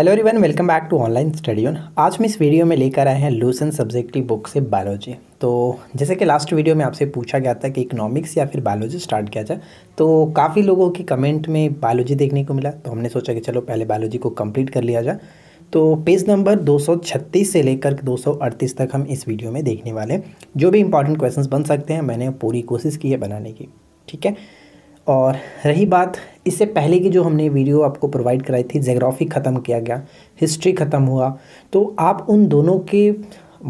hello everyone welcome back to online study on आज हम इस वीडियो में लेकर आए हैं लूसन सब्जेक्ट की बुक से बायोलॉजी तो जैसे कि लास्ट वीडियो में आपसे पूछा गया था कि इकोनॉमिक्स या फिर बायोलॉजी स्टार्ट किया जाए तो काफ़ी लोगों की कमेंट में बायोलॉजी देखने को मिला तो हमने सोचा कि चलो पहले बायोलॉजी को कम्प्लीट कर लिया जाए तो पेज नंबर 236 से लेकर 238 तक हम इस वीडियो में देखने वाले हैं जो भी इंपॉर्टेंट क्वेश्चन बन सकते हैं मैंने पूरी कोशिश की है बनाने की ठीक है और रही बात इससे पहले की जो हमने वीडियो आपको प्रोवाइड कराई थी जोग्राफ़ी ख़त्म किया गया हिस्ट्री ख़त्म हुआ तो आप उन दोनों के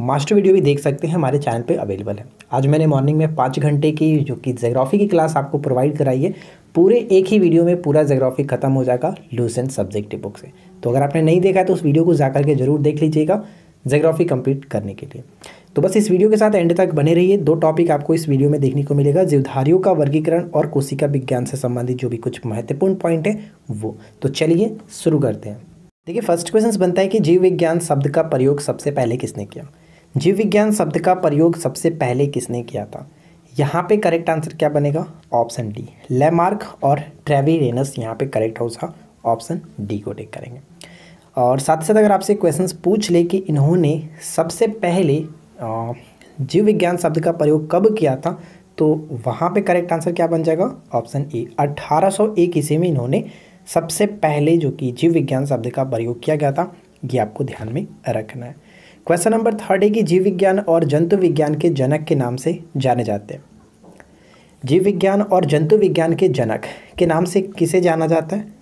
मास्टर वीडियो भी देख सकते हैं हमारे चैनल पे अवेलेबल है आज मैंने मॉर्निंग में पाँच घंटे की जो कि जोग्राफ़ी की क्लास आपको प्रोवाइड कराई है पूरे एक ही वीडियो में पूरा जोग्राफ़ी ख़त्म हो जाएगा लूसन सब्जेक्टिव बुक से तो अगर आपने नहीं देखा तो उस वीडियो को जा करके ज़रूर देख लीजिएगा जोग्राफ़ी कंप्लीट करने के लिए तो बस इस वीडियो के साथ एंड तक बने रहिए दो टॉपिक आपको इस वीडियो में देखने को मिलेगा जीवधारियों का वर्गीकरण और कोशिका विज्ञान से संबंधित जो भी कुछ महत्वपूर्ण पॉइंट है वो तो चलिए शुरू करते हैं देखिए फर्स्ट क्वेश्चन बनता है कि जीव विज्ञान शब्द का प्रयोग सबसे पहले किसने किया जीव विज्ञान शब्द का प्रयोग सबसे पहले किसने किया था यहाँ पे करेक्ट आंसर क्या बनेगा ऑप्शन डी लेमार्क और ट्रेवी रेनस यहाँ पे करेक्ट होगा ऑप्शन डी को टेक करेंगे और साथ ही साथ अगर आपसे क्वेश्चंस पूछ ले कि इन्होंने सबसे पहले जीव विज्ञान शब्द का प्रयोग कब किया था तो वहाँ पे करेक्ट आंसर क्या बन जाएगा ऑप्शन ए 1801 ईस्वी में इन्होंने सबसे पहले जो कि जीव विज्ञान शब्द का प्रयोग किया गया था ये आपको ध्यान में रखना है क्वेश्चन नंबर थर्ड है कि जीव विज्ञान और जंतु विज्ञान के जनक के नाम से जाने जाते हैं जीव विज्ञान और जंतु विज्ञान के जनक के नाम से किसे जाना जाता है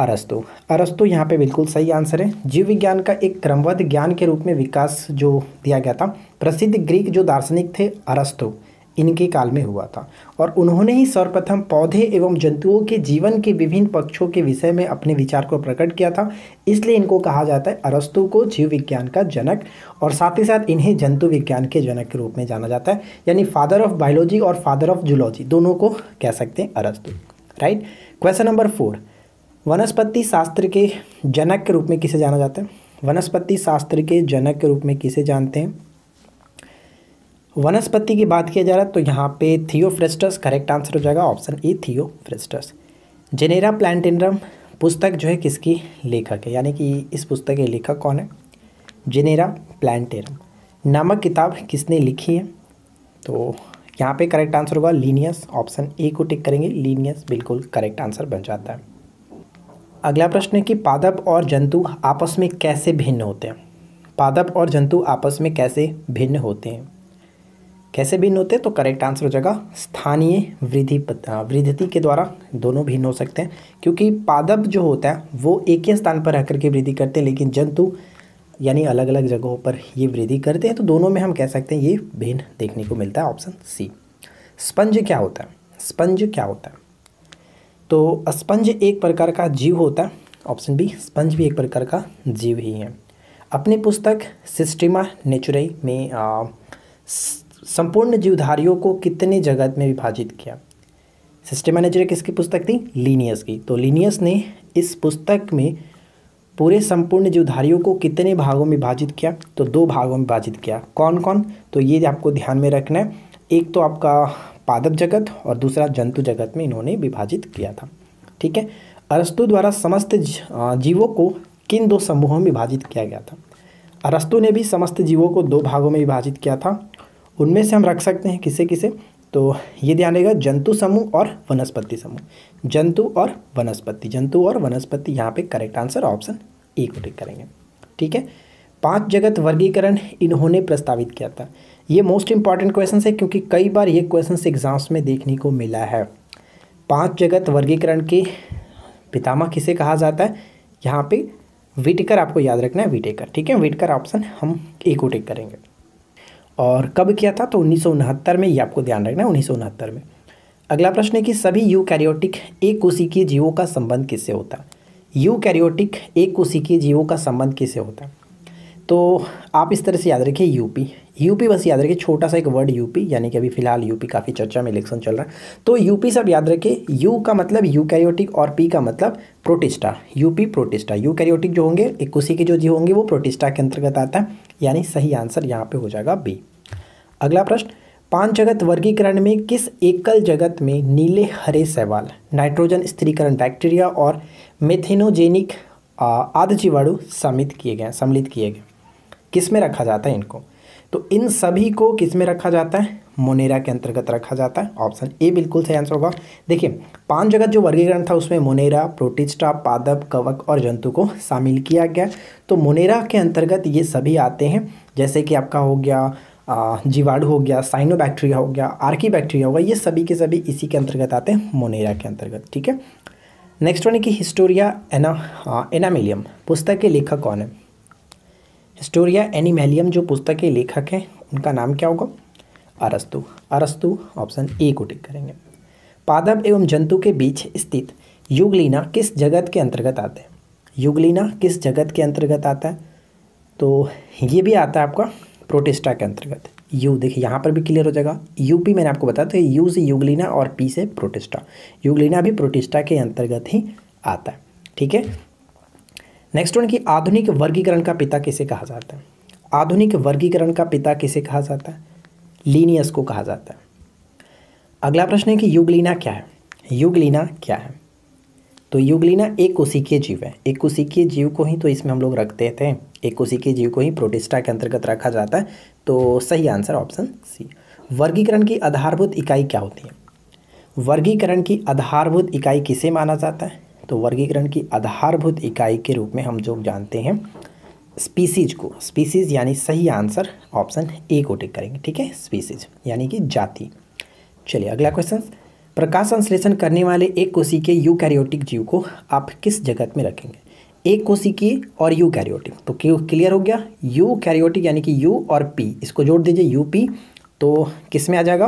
अरस्तु अरस्तु यहाँ पे बिल्कुल सही आंसर है जीव विज्ञान का एक क्रमवध ज्ञान के रूप में विकास जो दिया गया था प्रसिद्ध ग्रीक जो दार्शनिक थे अरस्तु इनके काल में हुआ था और उन्होंने ही सर्वप्रथम पौधे एवं जंतुओं के जीवन के विभिन्न पक्षों के विषय में अपने विचार को प्रकट किया था इसलिए इनको कहा जाता है अरस्तु को जीव विज्ञान का जनक और साथ ही साथ इन्हें जंतु विज्ञान के जनक के रूप में जाना जाता है यानी फादर ऑफ बायोलॉजी और फादर ऑफ जूलॉजी दोनों को कह सकते हैं अरस्तु राइट क्वेश्चन नंबर फोर वनस्पति शास्त्र के जनक के रूप में किसे जाना जाता है वनस्पति शास्त्र के जनक के रूप में किसे जानते हैं वनस्पति की बात किया जा रहा है तो यहाँ पे थियोफ्रेस्टस करेक्ट आंसर हो जाएगा option A Theophrastus Genera Plantarum पुस्तक जो है किसकी लेखक है यानी कि इस पुस्तक के लेखक कौन है जेनेरा प्लांटेनरम नामक किताब किसने लिखी है तो यहाँ पे करेक्ट आंसर होगा लीनियस ऑप्शन ए को टिक करेंगे लीनियस बिल्कुल करेक्ट आंसर बन जाता है अगला प्रश्न है कि पादप और जंतु आपस में कैसे भिन्न होते हैं पादप और जंतु आपस में कैसे भिन्न होते हैं कैसे भिन्न होते हैं तो करेक्ट आंसर हो जाएगा स्थानीय वृद्धि वृद्धि के द्वारा दोनों भिन्न हो सकते हैं क्योंकि पादप जो होता है वो एक ही स्थान पर रह के वृद्धि करते हैं लेकिन जंतु यानी अलग अलग जगहों पर ये वृद्धि करते हैं तो दोनों में हम कह सकते हैं ये भिन्न देखने को मिलता है ऑप्शन सी स्पंज क्या होता है स्पंज क्या होता है तो स्पंज एक प्रकार का जीव होता है ऑप्शन बी स्पंज भी एक प्रकार का जीव ही है अपनी पुस्तक सिस्टिमा नेचुरई में आ, संपूर्ण जीवधारियों को कितने जगत में विभाजित किया सिस्टिमा नेचुरई किसकी पुस्तक थी लीनियस की तो लीनियस ने इस पुस्तक में पूरे संपूर्ण जीवधारियों को कितने भागों में विभाजित किया तो दो भागों में विभाजित किया कौन कौन तो ये आपको ध्यान में रखना है एक तो आपका पादप जगत और दूसरा जंतु जगत में इन्होंने विभाजित किया था ठीक है अरस्तु द्वारा समस्त जीवों को किन दो समूहों में विभाजित किया गया था अरस्तु ने भी समस्त जीवों को दो भागों में विभाजित किया था उनमें से हम रख सकते हैं किसे किसे तो ये ध्यान रहेगा जंतु समूह और वनस्पति समूह जंतु और वनस्पति जंतु और वनस्पति यहाँ पे करेक्ट आंसर ऑप्शन ए को टिक करेंगे ठीक है पांच जगत वर्गीकरण इन्होंने प्रस्तावित किया था ये मोस्ट इंपॉर्टेंट क्वेश्चन है क्योंकि कई बार ये क्वेश्चन एग्ज़ाम्स में देखने को मिला है पांच जगत वर्गीकरण के पितामह किसे कहा जाता है यहाँ पे विटेकर आपको याद रखना है विटेकर ठीक है विटेकर ऑप्शन हम ए को टिक करेंगे और कब किया था तो उन्नीस में ये आपको ध्यान रखना है उन्नीस में अगला प्रश्न है कि सभी यू कैरियोटिक एक कोशिकीय जीवों का संबंध किससे होता है यू कैरियोटिक एक कोशिकीय जीवों का संबंध किससे होता है तो आप इस तरह से याद रखिए यूपी यूपी बस याद रखिए छोटा सा एक वर्ड यूपी यानी कि अभी फिलहाल यूपी काफ़ी चर्चा में इलेक्शन चल रहा है तो यूपी सब याद रखिए यू का मतलब यूकैरियोटिक और पी का मतलब प्रोटिस्टा यूपी प्रोटिस्टा कैरियोटिक जो होंगे इक्कीसी के जो जी होंगे वो प्रोटिस्टा के अंतर्गत आता है यानी सही आंसर यहाँ पर हो जाएगा बी अगला प्रश्न पांच जगत वर्गीकरण में किस एकल जगत में नीले हरे सवाल नाइट्रोजन स्त्रीकरण बैक्टीरिया और मेथिनोजेनिक आद जीवाणु सम्मिलित किए गए सम्मिलित किए गए किस में रखा जाता है इनको तो इन सभी को किस में रखा जाता है मोनेरा के अंतर्गत रखा जाता है ऑप्शन ए बिल्कुल सही आंसर होगा देखिए पांच जगत जो वर्गीकरण था उसमें मोनेरा प्रोटिस्टा पादप कवक और जंतु को शामिल किया गया तो मोनेरा के अंतर्गत ये सभी आते हैं जैसे कि आपका हो गया जीवाणु हो गया साइनो हो गया आर्की बैक्टीरिया गया ये सभी के सभी इसी के अंतर्गत आते हैं मोनेरा के अंतर्गत ठीक है नेक्स्ट वन की हिस्टोरिया एना एनामिलियम पुस्तक के लेखक कौन है स्टोरिया एनिमेलियम जो पुस्तक के लेखक हैं उनका नाम क्या होगा अरस्तु अरस्तु ऑप्शन ए को टिक करेंगे पादप एवं जंतु के बीच स्थित युगलीना किस जगत के अंतर्गत आते हैं युगलीना किस जगत के अंतर्गत आता है तो ये भी आता है आपका प्रोटेस्टा के अंतर्गत यू देखिए यहाँ पर भी क्लियर हो जाएगा भी मैंने आपको बताया तो यू से युगलीना और पी से प्रोटेस्टा युगलीना भी प्रोटेस्टा के अंतर्गत ही आता है ठीक है नेक्स्ट वन की आधुनिक वर्गीकरण का पिता किसे कहा जाता है आधुनिक वर्गीकरण का पिता किसे कहा जाता है लीनियस को कहा जाता है अगला प्रश्न है कि युगलीना क्या है युगलीना क्या है तो युगलीना एक कोशिकीय जीव है एक कोशिकीय जीव को ही तो इसमें हम लोग रखते थे एक कोशिकीय जीव को ही प्रोटिस्टा के अंतर्गत रखा जाता है तो सही आंसर ऑप्शन सी वर्गीकरण की आधारभूत इकाई क्या होती है वर्गीकरण की आधारभूत इकाई किसे माना जाता है तो वर्गीकरण की आधारभूत इकाई के रूप में हम जो जानते हैं स्पीसीज को स्पीसीज यानी सही आंसर ऑप्शन ए को टिक करेंगे ठीक है स्पीसीज यानी कि जाति चलिए अगला क्वेश्चन प्रकाश संश्लेषण करने वाले एक कोशी के कैरियोटिक जीव को आप किस जगत में रखेंगे एक कोशी की और यू कैरियोटिक तो क्यों क्लियर हो गया यू कैरियोटिक यानी कि यू और पी इसको जोड़ दीजिए यू पी तो किस में आ जाएगा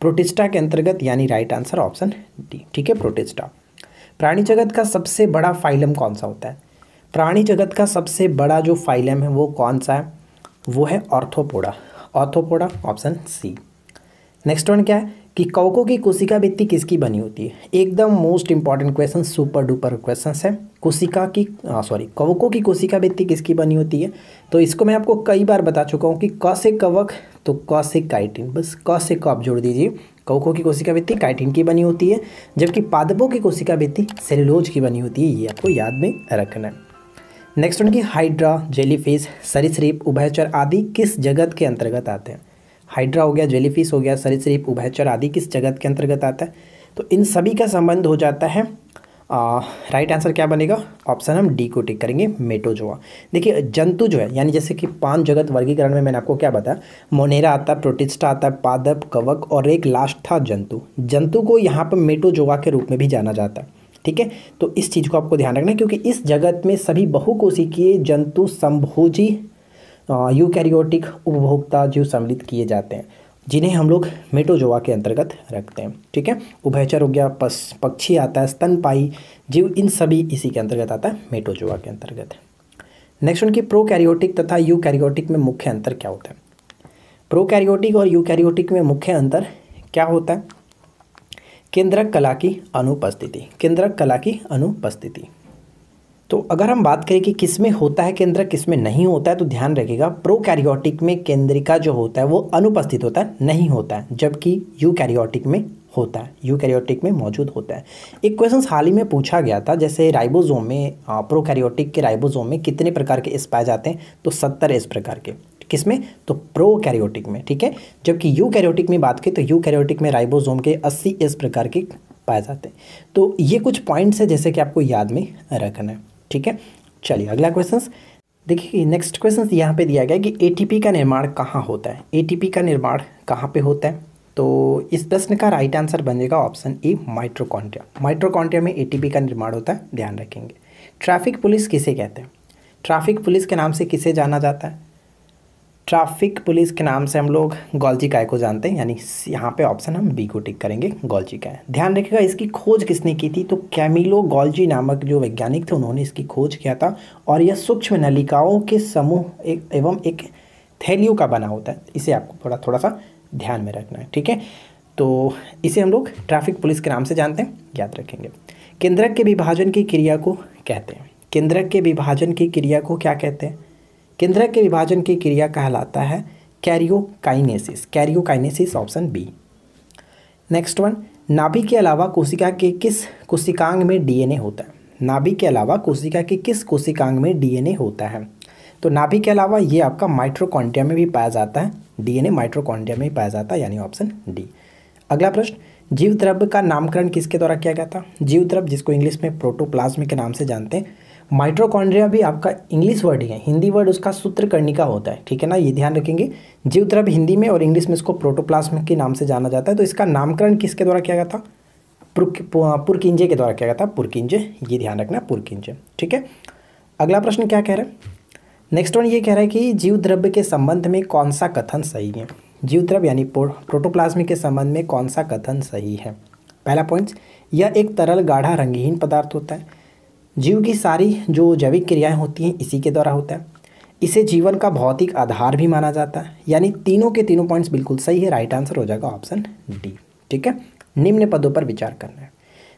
प्रोटिस्टा के अंतर्गत यानी राइट आंसर ऑप्शन डी ठीक है प्रोटिस्टा प्राणी जगत का सबसे बड़ा फाइलम कौन सा होता है प्राणी जगत का सबसे बड़ा जो फाइलम है वो कौन सा है वो है Arthropoda Arthropoda option C next one क्या है कि कौकों की कोशिका भित्ति किसकी बनी होती है एकदम most important question super duper question है कोशिका की सॉरी कवकों की कोशिका भित्ति किसकी बनी होती है तो इसको मैं आपको कई बार बता चुका हूँ कि क से कवक तो क से काइटिन बस क से कप जोड़ दीजिए कवकों की कोशिका भित्ति काइटिन की बनी होती है जबकि पादपों की कोशिका भित्ति सेलुलोज की बनी होती है ये आपको याद में रखना है नेक्स्ट उनकी हाइड्रा जेलीफिश सरिसप उभयचर आदि किस जगत के अंतर्गत आते हैं हाइड्रा हो गया जेलीफिश हो गया सरिसप उभयचर आदि किस जगत के अंतर्गत आता है तो इन सभी का संबंध हो जाता है राइट आंसर क्या बनेगा ऑप्शन हम डी को टिक करेंगे मेटोजोआ देखिए जंतु जो है यानी जैसे कि पांच जगत वर्गीकरण में मैंने आपको क्या बताया मोनेरा आता है प्रोटिस्टा आता है पादप कवक और एक लास्ट था जंतु जंतु को यहाँ पर मेटोजोआ के रूप में भी जाना जाता है ठीक है तो इस चीज़ को आपको ध्यान रखना है क्योंकि इस जगत में सभी बहुकोशिकीय जंतु संभोजी यूकैरियोटिक उपभोक्ता जीव सम्मिलित किए जाते हैं जिन्हें हम लोग मेटोजोआ के अंतर्गत रखते हैं ठीक है उभयचर हो गया पस पक्षी आता है स्तनपाई जीव इन सभी इसी के अंतर्गत आता है मेटोजोआ के अंतर्गत नेक्स्ट उनकी प्रोकैरियोटिक तथा यूकैरियोटिक में मुख्य अंतर क्या होता है प्रोकैरियोटिक और यूकैरियोटिक में मुख्य अंतर क्या होता है केंद्रक कला की अनुपस्थिति केंद्रक कला की अनुपस्थिति तो अगर हम बात करें कि किस में होता है केंद्रक किस में नहीं होता है तो ध्यान रखिएगा प्रोकैरियोटिक में केंद्रिका जो होता है वो अनुपस्थित होता है नहीं होता है जबकि यूकैरियोटिक में होता है यूकैरियोटिक में मौजूद होता है एक क्वेश्चन हाल ही में पूछा गया था जैसे राइबोजोम में प्रोकैरियोटिक के राइबोजोम में कितने प्रकार के इस पाए जाते हैं तो सत्तर इस प्रकार के किस में तो प्रोकैरियोटिक में ठीक है जबकि यूकैरियोटिक में बात की तो यूकैरियोटिक में राइबोजोम के अस्सी इस प्रकार के पाए जाते हैं तो ये कुछ पॉइंट्स हैं जैसे कि आपको याद में रखना है ठीक है चलिए अगला क्वेश्चन देखिए नेक्स्ट क्वेश्चन यहाँ पे दिया गया कि एटीपी का निर्माण कहाँ होता है एटीपी का निर्माण कहाँ पे होता है तो इस प्रश्न का राइट आंसर बनेगा ऑप्शन ए माइट्रोकॉन्ट्रिया माइट्रोकॉन्ट्रिया में एटीपी का निर्माण होता है ध्यान रखेंगे ट्रैफिक पुलिस किसे कहते हैं ट्रैफिक पुलिस के नाम से किसे जाना जाता है ट्रैफिक पुलिस के नाम से हम लोग गौलजी काय को जानते हैं यानी यहाँ पे ऑप्शन हम बी को टिक करेंगे गौलजी काय ध्यान रखिएगा इसकी खोज किसने की थी तो कैमिलो गौलजी नामक जो वैज्ञानिक थे उन्होंने इसकी खोज किया था और यह सूक्ष्म नलिकाओं के समूह एक एवं एक थैलियों का बना होता है इसे आपको थोड़ा थोड़ा सा ध्यान में रखना है ठीक है तो इसे हम लोग ट्रैफिक पुलिस के नाम से जानते हैं याद रखेंगे केंद्रक के विभाजन की क्रिया को कहते हैं केंद्रक के विभाजन की क्रिया को क्या कहते हैं केंद्रक के विभाजन की क्रिया कहलाता है karyokinesis karyokinesis option B next one नाभि के अलावा कोशिका के किस कोशिकांग में डीएनए होता है नाभि के अलावा कोशिका के किस कोशिकांग में डीएनए होता है तो नाभि के अलावा ये आपका माइट्रोकॉन्ट्रिया में भी पाया जाता है डीएनए माइट्रोकॉन्ट्रिया में भी पाया जाता है यानी ऑप्शन डी अगला प्रश्न जीव द्रव्य का नामकरण किसके द्वारा किया गया था जीव द्रव्य जिसको इंग्लिश में प्रोटोप्लाज्म के नाम से जानते हैं माइट्रोकॉन्ड्रिया भी आपका इंग्लिश वर्ड ही है हिंदी वर्ड उसका सूत्र का होता है ठीक है ना ये ध्यान रखेंगे जीव तरफ हिंदी में और इंग्लिश में इसको प्रोटोप्लाज्म के नाम से जाना जाता है तो इसका नामकरण किसके द्वारा किया गया था पुरकिंजे के द्वारा किया गया था पुरकिंजे ये ध्यान रखना पुरकिंजे ठीक है अगला प्रश्न क्या कह रहे हैं नेक्स्ट वन ये कह रहा है कि जीव द्रव्य के संबंध में कौन सा कथन सही है जीव द्रव्य यानी प्रोटोप्लाज्म के संबंध में कौन सा कथन सही है पहला पॉइंट यह एक तरल गाढ़ा रंगहीन पदार्थ होता है जीव की सारी जो जैविक क्रियाएं होती हैं इसी के द्वारा होता है इसे जीवन का भौतिक आधार भी माना जाता है यानी तीनों के तीनों पॉइंट्स बिल्कुल सही है राइट आंसर हो जाएगा ऑप्शन डी ठीक है निम्न पदों पर विचार करना है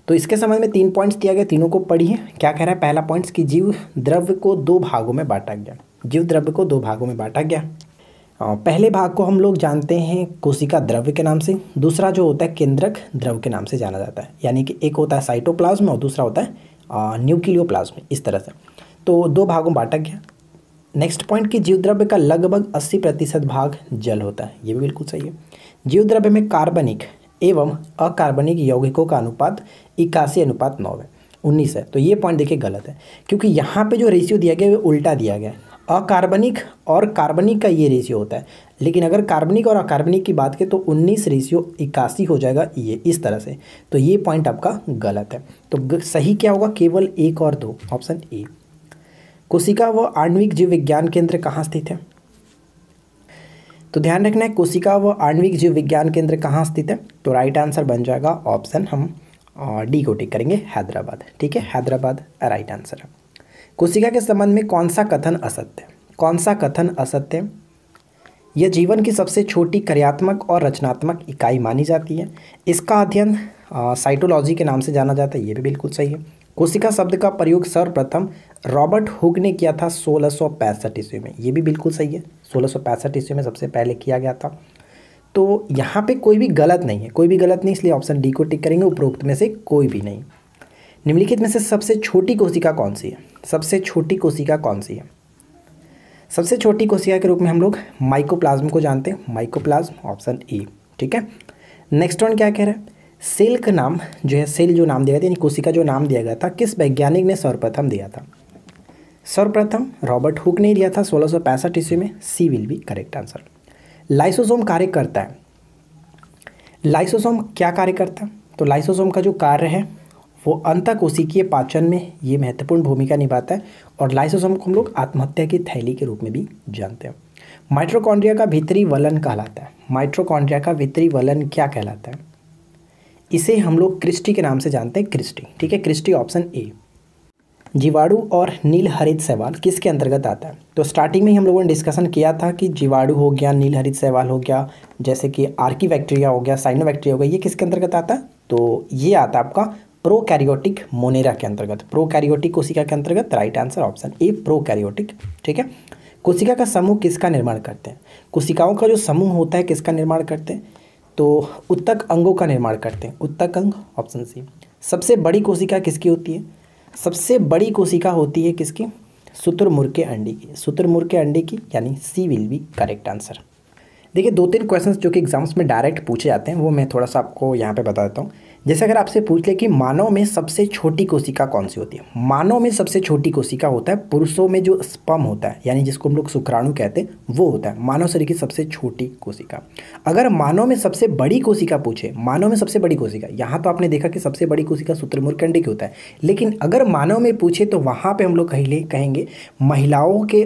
तो इसके संबंध में तीन पॉइंट्स दिया गया तीनों को पढ़िए क्या कह रहा है पहला पॉइंट्स कि जीव द्रव्य को दो भागों में बांटा गया जीव द्रव्य को दो भागों में बांटा गया पहले भाग को हम लोग जानते हैं कोशिका द्रव्य के नाम से दूसरा जो होता है केंद्रक द्रव्य के नाम से जाना जाता है यानी कि एक होता है साइटोप्लाज्म और दूसरा होता है न्यूक्लियोप्लाज्म इस तरह से तो दो भागों में बांटा गया नेक्स्ट पॉइंट कि जीव द्रव्य का लगभग 80 प्रतिशत भाग जल होता है ये भी बिल्कुल सही है जीव द्रव्य में कार्बनिक एवं अकार्बनिक यौगिकों का अनुपात इक्यासी अनुपात नौ है उन्नीस है तो ये पॉइंट देखिए गलत है क्योंकि यहाँ पे जो रेशियो दिया गया है वो उल्टा दिया गया है अकार्बनिक और कार्बनिक का ये रेशियो होता है लेकिन अगर कार्बनिक और अकार्बनिक की बात करें तो उन्नीस रेशियो इक्यासी हो जाएगा ये इस तरह से तो ये पॉइंट आपका गलत है तो सही क्या होगा केवल एक और दो ऑप्शन ए कोशिका व आणविक जीव विज्ञान केंद्र कहाँ स्थित है तो ध्यान रखना है कोशिका व आणविक जीव विज्ञान केंद्र कहाँ स्थित है तो राइट आंसर बन जाएगा ऑप्शन हम डी को टिक करेंगे हैदराबाद ठीक है हैदराबाद राइट आंसर है कोशिका के संबंध में कौन सा कथन असत्य कौन सा कथन असत्य यह जीवन की सबसे छोटी क्रियात्मक और रचनात्मक इकाई मानी जाती है इसका अध्ययन साइटोलॉजी के नाम से जाना जाता है ये भी बिल्कुल सही है कोशिका शब्द का प्रयोग सर्वप्रथम रॉबर्ट हुक ने किया था सोलह सौ पैंसठ ईस्वी में ये भी बिल्कुल सही है सोलह सौ पैंसठ ईस्वी में सबसे पहले किया गया था तो यहाँ पे कोई भी गलत नहीं है कोई भी गलत नहीं इसलिए ऑप्शन डी को टिक करेंगे उपरोक्त में से कोई भी नहीं निम्नलिखित में से सबसे छोटी कोशिका कौन सी है सबसे छोटी कोशिका कौन सी है सबसे छोटी कोशिका के रूप में हम लोग माइकोप्लाज्म को जानते हैं माइकोप्लाज्म ऑप्शन ए ठीक है नेक्स्ट वन क्या कह रहा है सेल का नाम जो है सेल जो नाम दिया गया था कोशिका जो नाम दिया गया था किस वैज्ञानिक ने सर्वप्रथम दिया था सर्वप्रथम रॉबर्ट हुक ने दिया था सोलह सौ पैंसठ ईस्वी में C will be correct answer lysosome कार्य करता है लाइसोसोम क्या कार्य करता है तो लाइसोसोम का जो कार्य है वो अंतकोशिकीय पाचन में ये महत्वपूर्ण भूमिका निभाता है और लाइसोसोम को हम लोग आत्महत्या की थैली के रूप में भी जानते हैं माइट्रोकॉन्ड्रिया का भीतरी वलन कहलाता है माइट्रोकॉन्ड्रिया का भीतरी वलन क्या कहलाता है इसे हम लोग क्रिस्टी के नाम से जानते हैं क्रिस्टी ठीक है क्रिस्टी ऑप्शन ए जीवाणु और नील हरित सहवाल किसके अंतर्गत आता है तो स्टार्टिंग में ही हम लोगों ने डिस्कशन किया था कि जीवाणु हो गया नील हरित सहवाल हो गया जैसे कि आर्की बैक्टीरिया हो गया साइनो बैक्टीरिया हो गया ये किसके अंतर्गत आता है तो ये आता है आपका प्रोकैरियोटिक मोनेरा के अंतर्गत प्रोकैरियोटिक कोशिका के अंतर्गत right answer option A prokaryotic ठीक है कोशिका का समूह किसका निर्माण करते हैं कोशिकाओं का जो समूह होता है किसका निर्माण करते हैं तो उत्तक अंगों का निर्माण करते हैं उत्तक अंग ऑप्शन सी सबसे बड़ी कोशिका किसकी होती है सबसे बड़ी कोशिका होती है किसकी मुर के अंडे की मुर के अंडे की यानी C will be correct answer देखिए दो तीन क्वेश्चंस जो कि एग्जाम्स में डायरेक्ट पूछे जाते हैं वो मैं थोड़ा सा आपको यहाँ पे बता देता हूँ जैसे अगर आपसे पूछ ले कि मानव में सबसे छोटी कोशिका कौन सी होती है मानव में सबसे छोटी कोशिका होता है पुरुषों में जो स्पम होता है यानी जिसको हम लोग शुक्राणु कहते हैं वो होता है मानव शरीर की सबसे छोटी कोशिका अगर मानव में सबसे बड़ी कोशिका पूछे मानव में सबसे बड़ी कोशिका यहाँ तो आपने देखा कि सबसे बड़ी कोशिका सूत्रमुर्ग कंडी की होता है लेकिन अगर मानव में पूछे तो वहाँ पर हम लोग कहिले कहेंगे महिलाओं के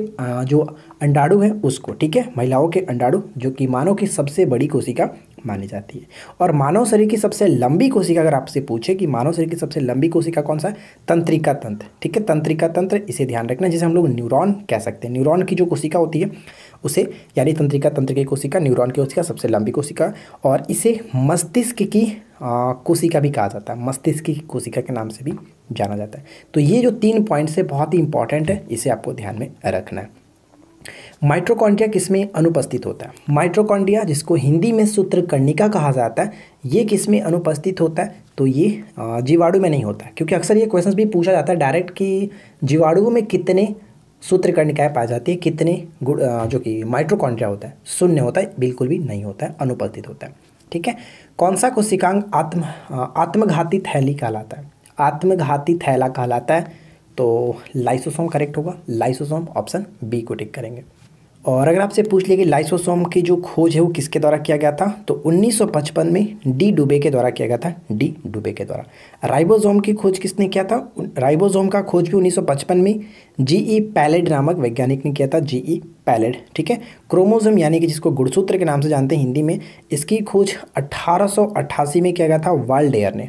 जो अंडाणु है उसको ठीक है महिलाओं के अंडाणु जो कि मानव की सबसे बड़ी कोशिका मानी जाती है और मानव शरीर की सबसे लंबी कोशिका अगर आपसे पूछे कि मानव शरीर की सबसे लंबी कोशिका कौन सा है तंत्रिका तंत्र ठीक है तंत्रिका तंत्र इसे ध्यान रखना जिसे हम लोग न्यूरॉन कह सकते हैं न्यूरॉन की जो कोशिका होती है उसे यानी तंत्रिका तंत्र की कोशिका न्यूरॉन की कोशिका सबसे लंबी कोशिका और इसे मस्तिष्क की कोशिका भी कहा जाता है मस्तिष्क की कोशिका के नाम से भी जाना जाता है तो ये जो तीन पॉइंट्स है बहुत ही इंपॉर्टेंट है इसे आपको ध्यान में रखना है माइट्रोकॉन्ड्रिया किसमें अनुपस्थित होता है माइट्रोकॉन्ड्रिया जिसको हिंदी में सूत्रकर्णिका कहा जाता है ये किसमें अनुपस्थित होता है तो ये जीवाणु में नहीं होता क्योंकि अक्सर ये क्वेश्चन भी पूछा जाता है डायरेक्ट कि जीवाणुओं में कितने सूत्रकर्णिकाएँ पाई जाती है कितने जो कि माइट्रोकॉन्ड्रिया होता है शून्य होता है बिल्कुल भी नहीं होता है अनुपस्थित होता है ठीक है कौन सा कोशिकांग आत्म आत्मघाती थैली कहलाता है आत्मघाती थैला कहलाता है तो लाइसोसोम करेक्ट होगा लाइसोसोम ऑप्शन बी को टिक करेंगे और अगर आपसे पूछ लिया कि लाइसोसोम की जो खोज है वो किसके द्वारा किया गया था तो 1955 में डी डुबे के द्वारा किया गया था डी डुबे के द्वारा राइबोसोम की खोज किसने किया था राइबोसोम का खोज भी 1955 में जी ई पैलेड नामक वैज्ञानिक ने किया था जी ई पैलेड ठीक है क्रोमोजोम यानी कि जिसको गुड़सूत्र के नाम से जानते हैं हिंदी में इसकी खोज 1888 में किया गया था एयर ने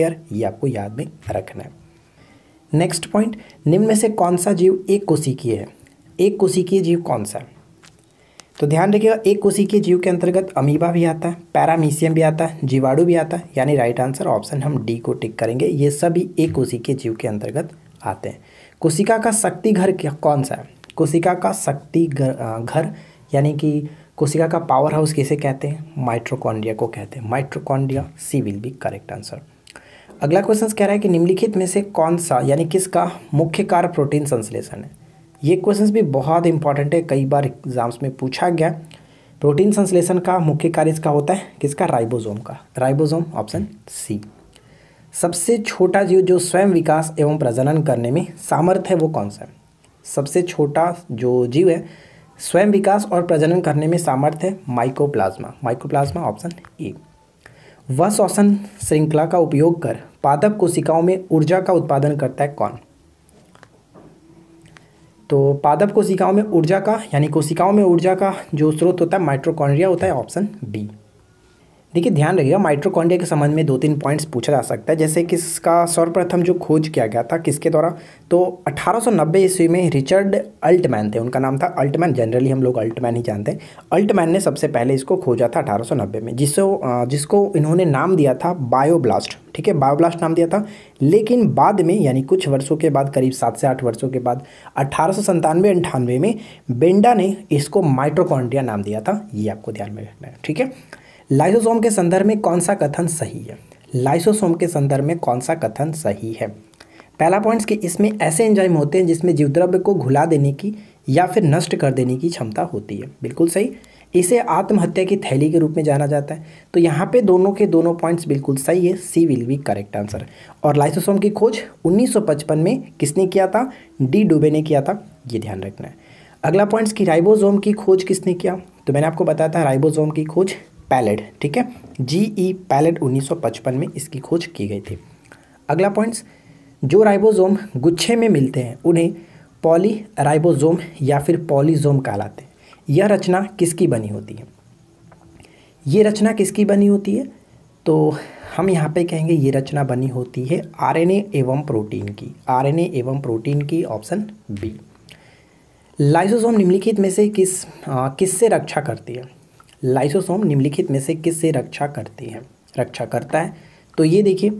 एयर ये आपको याद में रखना है नेक्स्ट पॉइंट निम्न में से कौन सा जीव एक कोशिकीय है एक कोशिकीय जीव कौन सा है तो ध्यान रखिएगा एक कोशिकीय जीव के अंतर्गत अमीबा भी आता है पैरामीसियम भी आता है जीवाणु भी आता है यानी राइट आंसर ऑप्शन हम डी को टिक करेंगे ये सभी एक कोशिकीय जीव के अंतर्गत आते हैं कोशिका का शक्ति घर कौन सा है कोशिका का शक्ति घर, घर यानी कि कोशिका का पावर हाउस किसे कहते हैं माइट्रोकॉन्ड्रिया को कहते हैं mitochondria C will be correct answer अगला क्वेश्चन कह रहा है कि निम्नलिखित में से कौन सा यानी किसका मुख्य कार्य प्रोटीन संश्लेषण है ये क्वेश्चन भी बहुत इंपॉर्टेंट है कई बार एग्जाम्स में पूछा गया प्रोटीन संश्लेषण का मुख्य कार्य इसका होता है किसका राइबोसोम का राइबोसोम ऑप्शन सी सबसे छोटा जीव जो स्वयं विकास एवं प्रजनन करने में सामर्थ्य है वो कौन सा है सबसे छोटा जो जीव है स्वयं विकास और प्रजनन करने में सामर्थ्य है माइकोप्लाज्मा माइकोप्लाज्मा ऑप्शन ए वह श्वसन श्रृंखला का उपयोग कर पादप कोशिकाओं में ऊर्जा का उत्पादन करता है कौन तो पादप कोशिकाओं में ऊर्जा का यानी कोशिकाओं में ऊर्जा का जो स्रोत होता है माइट्रोकॉन्ड्रिया होता है ऑप्शन बी देखिए ध्यान रखिएगा माइट्रोकॉन्डिया के संबंध में दो तीन पॉइंट्स पूछा जा सकता है जैसे किसका सर्वप्रथम जो खोज किया गया था किसके द्वारा तो 1890 ईस्वी में रिचर्ड अल्टमैन थे उनका नाम था अल्टमैन जनरली हम लोग अल्टमैन ही जानते हैं अल्टमैन ने सबसे पहले इसको खोजा था 1890 में जिसको जिसको इन्होंने नाम दिया था बायोब्लास्ट ठीक है बायोब्लास्ट नाम दिया था लेकिन बाद में यानी कुछ वर्षों के बाद करीब सात से आठ वर्षों के बाद अट्ठारह सौ संतानवे अंठानवे में बेंडा ने इसको माइट्रोकॉन्डिया नाम दिया था ये आपको ध्यान में रखना है ठीक है लाइसोसोम के संदर्भ में कौन सा कथन सही है लाइसोसोम के संदर्भ में कौन सा कथन सही है पहला पॉइंट्स कि इसमें ऐसे एंजाइम होते हैं जिसमें जीवद्रव्य को घुला देने की या फिर नष्ट कर देने की क्षमता होती है बिल्कुल सही इसे आत्महत्या की थैली के रूप में जाना जाता है तो यहाँ पे दोनों के दोनों पॉइंट्स बिल्कुल सही है C will be correct answer और लाइसोसोम की खोज 1955 में किसने किया था डी डुबे ने किया था ये ध्यान रखना है अगला पॉइंट्स कि राइबोसोम की खोज किसने किया तो मैंने आपको बताया था राइबोसोम की खोज पैलेड ठीक है जी ई पैलेड 1955 में इसकी खोज की गई थी अगला पॉइंट्स जो राइबोसोम गुच्छे में मिलते हैं उन्हें पॉली राइबोसोम या फिर पॉलीजोम कहलाते हैं यह रचना किसकी बनी होती है ये रचना किसकी बनी होती है तो हम यहाँ पे कहेंगे ये रचना बनी होती है आरएनए एवं प्रोटीन की आरएनए एवं प्रोटीन की ऑप्शन बी लाइसोसोम निम्नलिखित में से किस किससे किस से रक्षा करती है लाइसोसोम निम्नलिखित में से किस से रक्षा करती है रक्षा करता है तो ये देखिए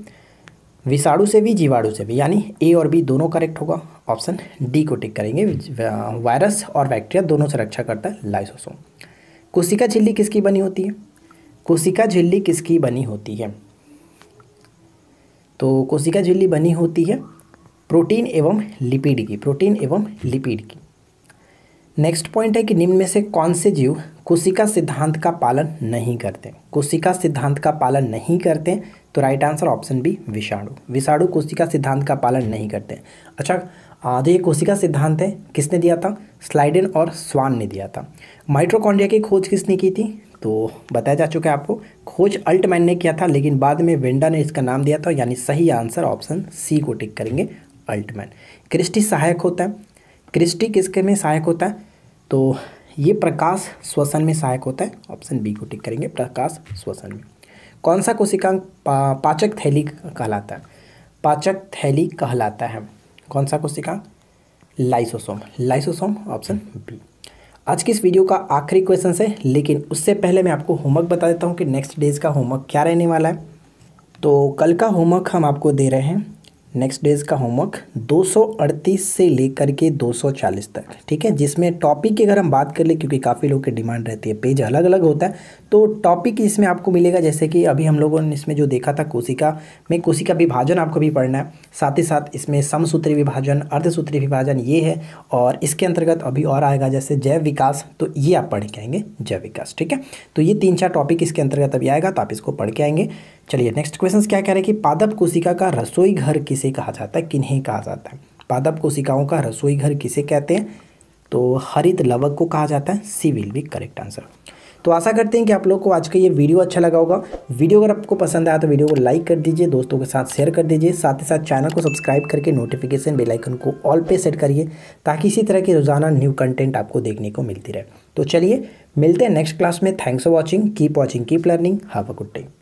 विषाणु से भी जीवाणु से भी यानी ए और बी दोनों करेक्ट होगा ऑप्शन डी को टिक करेंगे वायरस और बैक्टीरिया दोनों से रक्षा करता है लाइसोसोम कोशिका झिल्ली किसकी बनी होती है कोशिका झिल्ली किसकी बनी होती है तो कोशिका झिल्ली बनी होती है प्रोटीन एवं लिपिड की प्रोटीन एवं लिपिड की नेक्स्ट पॉइंट है कि निम्न में से कौन से जीव कोशिका सिद्धांत का पालन नहीं करते कोशिका सिद्धांत का पालन नहीं करते तो राइट आंसर ऑप्शन बी विषाणु विषाणु कोशिका सिद्धांत का पालन नहीं करते अच्छा आधे कोशिका सिद्धांत है किसने दिया था स्लाइडन और स्वान ने दिया था माइट्रोकॉन्ड्रिया की खोज किसने की थी तो बताया जा चुका है आपको खोज अल्टमैन ने किया था लेकिन बाद में वेंडा ने इसका नाम दिया था यानी सही आंसर ऑप्शन सी को टिक करेंगे अल्टमैन क्रिस्टी सहायक होता है क्रिस्टी किसके में सहायक होता है तो ये प्रकाश श्वसन में सहायक होता है ऑप्शन बी को टिक करेंगे प्रकाश श्वसन में कौन सा कोशिकांग पा, पाचक थैली कहलाता है पाचक थैली कहलाता है कौन सा कोशिकांग लाइसोसोम लाइसोसोम ऑप्शन बी आज की इस वीडियो का आखिरी क्वेश्चन है लेकिन उससे पहले मैं आपको होमवर्क बता देता हूँ कि नेक्स्ट डेज का होमवर्क क्या रहने वाला है तो कल का होमवर्क हम आपको दे रहे हैं नेक्स्ट डेज का होमवर्क 238 से लेकर के 240 तक ठीक है जिसमें टॉपिक की अगर हम बात कर ले क्योंकि काफ़ी लोग की डिमांड रहती है पेज अलग अलग होता है तो टॉपिक इसमें आपको मिलेगा जैसे कि अभी हम लोगों ने इसमें जो देखा था कोशिका में कोशिका विभाजन आपको भी पढ़ना है साथ ही साथ इसमें समसूत्री विभाजन अर्धसूत्री विभाजन ये है और इसके अंतर्गत अभी और आएगा जैसे जैव विकास तो ये आप पढ़ के आएंगे जैव विकास ठीक है तो ये तीन चार टॉपिक इसके अंतर्गत अभी आएगा तो आप इसको पढ़ के आएंगे चलिए नेक्स्ट क्वेश्चन क्या कह रहे हैं कि पादप कोशिका का रसोई घर किसे कहा जाता है किन्हीं कहा जाता है पादप कोशिकाओं का रसोई घर किसे कहते हैं तो हरित लवक को कहा जाता है C will be correct answer तो आशा करते हैं कि आप लोग को आज का ये वीडियो अच्छा लगा होगा वीडियो अगर आपको पसंद आया तो वीडियो को लाइक कर दीजिए दोस्तों के साथ शेयर कर दीजिए साथ ही साथ चैनल को सब्सक्राइब करके नोटिफिकेशन बेलाइकन को ऑल पे सेट करिए ताकि इसी तरह के रोज़ाना न्यू कंटेंट आपको देखने को मिलती रहे तो चलिए मिलते हैं नेक्स्ट क्लास में thanks for watching keep watching keep learning have a good day